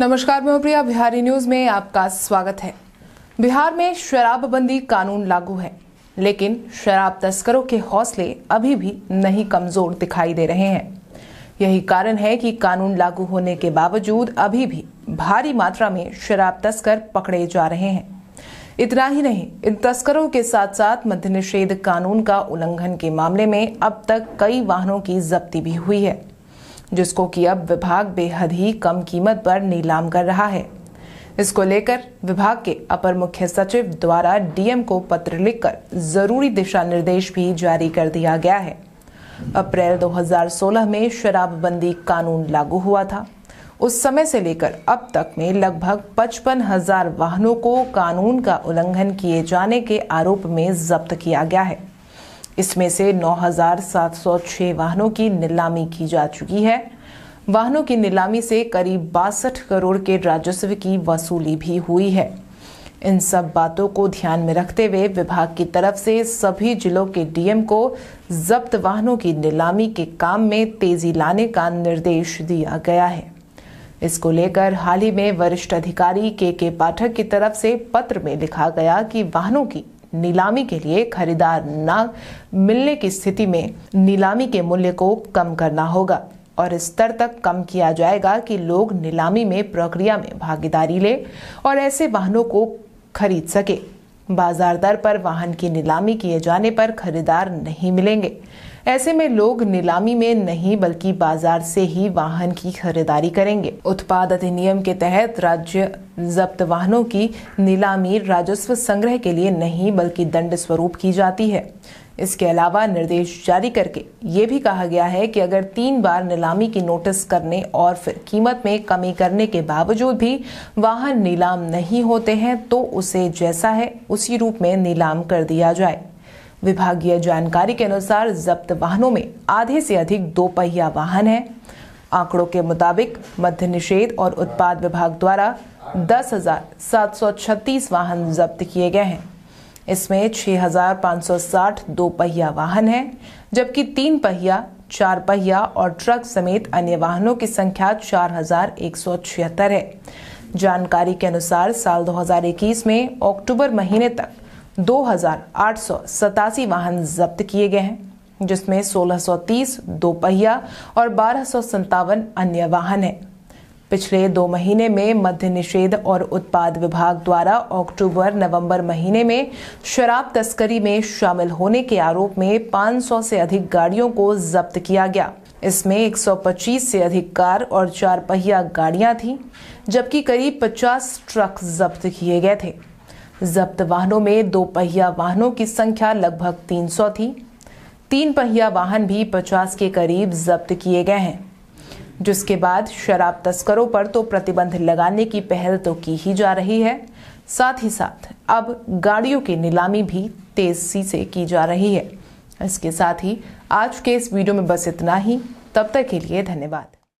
नमस्कार मैं प्रिया बिहारी न्यूज में आपका स्वागत है बिहार में शराबबंदी कानून लागू है लेकिन शराब तस्करों के हौसले अभी भी नहीं कमजोर दिखाई दे रहे हैं यही कारण है कि कानून लागू होने के बावजूद अभी भी भारी मात्रा में शराब तस्कर पकड़े जा रहे हैं इतना ही नहीं इन तस्करों के साथ साथ मध्य निषेध कानून का उल्लंघन के मामले में अब तक कई वाहनों की जब्ती भी हुई है जिसको कि अब विभाग बेहद ही कम कीमत पर नीलाम कर रहा है इसको लेकर विभाग के अपर मुख्य सचिव द्वारा डीएम को पत्र लिखकर जरूरी दिशा निर्देश भी जारी कर दिया गया है अप्रैल 2016 में शराबबंदी कानून लागू हुआ था उस समय से लेकर अब तक में लगभग पचपन हजार वाहनों को कानून का उल्लंघन किए जाने के आरोप में जब्त किया गया है इसमें से 9,706 वाहनों की नीलामी की जा चुकी है वाहनों की नीलामी से करीब बासठ करोड़ के राजस्व की वसूली भी हुई है इन सब बातों को ध्यान में रखते हुए विभाग की तरफ से सभी जिलों के डीएम को जब्त वाहनों की नीलामी के काम में तेजी लाने का निर्देश दिया गया है इसको लेकर हाल ही में वरिष्ठ अधिकारी के के पाठक की तरफ से पत्र में लिखा गया कि वाहनों की नीलामी के लिए खरीदार न मिलने की स्थिति में नीलामी के मूल्य को कम करना होगा और इस स्तर तक कम किया जाएगा कि लोग नीलामी में प्रक्रिया में भागीदारी ले और ऐसे वाहनों को खरीद सके बाजार दर पर वाहन की नीलामी किए जाने पर खरीदार नहीं मिलेंगे ऐसे में लोग नीलामी में नहीं बल्कि बाजार से ही वाहन की खरीदारी करेंगे उत्पाद अधिनियम के तहत राज्य जब्त वाहनों की नीलामी राजस्व संग्रह के लिए नहीं बल्कि दंड स्वरूप की जाती है इसके अलावा निर्देश जारी करके ये भी कहा गया है कि अगर तीन बार नीलामी की नोटिस करने और फिर कीमत में कमी करने के बावजूद भी वाहन नीलाम नहीं होते हैं तो उसे जैसा है उसी रूप में नीलाम कर दिया जाए विभागीय जानकारी के अनुसार जब्त वाहनों में आधे से अधिक दो पहिया वाहन है आंकड़ों के मुताबिक मध्य निषेध और उत्पाद विभाग द्वारा दस हजार सात सौ छत्तीस वाहन जब्त किए गए हैं इसमें 6,560 दो पहिया वाहन हैं, जबकि तीन पहिया चार पहिया और ट्रक समेत अन्य वाहनों की संख्या चार है जानकारी के अनुसार साल 2021 में अक्टूबर महीने तक दो वाहन जब्त किए गए हैं जिसमें 1630 दो पहिया और बारह अन्य वाहन हैं पिछले दो महीने में मध्य निषेध और उत्पाद विभाग द्वारा अक्टूबर नवंबर महीने में शराब तस्करी में शामिल होने के आरोप में 500 से अधिक गाड़ियों को जब्त किया गया इसमें 125 से अधिक कार और चार पहिया गाड़ियां थी जबकि करीब 50 ट्रक जब्त किए गए थे जब्त वाहनों में दो पहिया वाहनों की संख्या लगभग 300 थी तीन पहिया वाहन भी 50 के करीब जब्त किए गए हैं जिसके बाद शराब तस्करों पर तो प्रतिबंध लगाने की पहल तो की ही जा रही है साथ ही साथ अब गाड़ियों की नीलामी भी तेजी से की जा रही है इसके साथ ही आज के इस वीडियो में बस इतना ही तब तक के लिए धन्यवाद